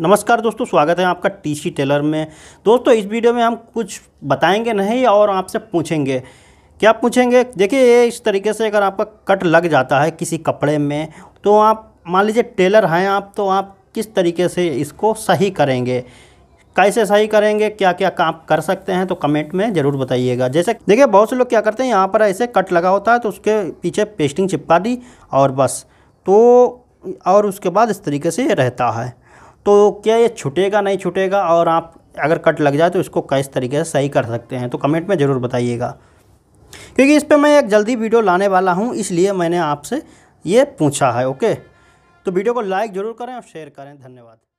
नमस्कार दोस्तों स्वागत है आपका टीसी टेलर में दोस्तों इस वीडियो में हम कुछ बताएंगे नहीं और आपसे पूछेंगे क्या पूछेंगे देखिए ये इस तरीके से अगर आपका कट लग जाता है किसी कपड़े में तो आप मान लीजिए टेलर हैं आप तो आप किस तरीके से इसको सही करेंगे कैसे सही करेंगे क्या क्या काम कर सकते हैं तो कमेंट में ज़रूर बताइएगा जैसे देखिए बहुत से लोग क्या करते हैं यहाँ पर ऐसे कट लगा होता है तो उसके पीछे पेस्टिंग चिपका दी और बस तो और उसके बाद इस तरीके से ये रहता है तो क्या ये छुटेगा नहीं छुटेगा और आप अगर कट लग जाए तो इसको किस तरीके से सही कर सकते हैं तो कमेंट में ज़रूर बताइएगा क्योंकि इस पर मैं एक जल्दी वीडियो लाने वाला हूँ इसलिए मैंने आपसे ये पूछा है ओके तो वीडियो को लाइक ज़रूर करें और शेयर करें धन्यवाद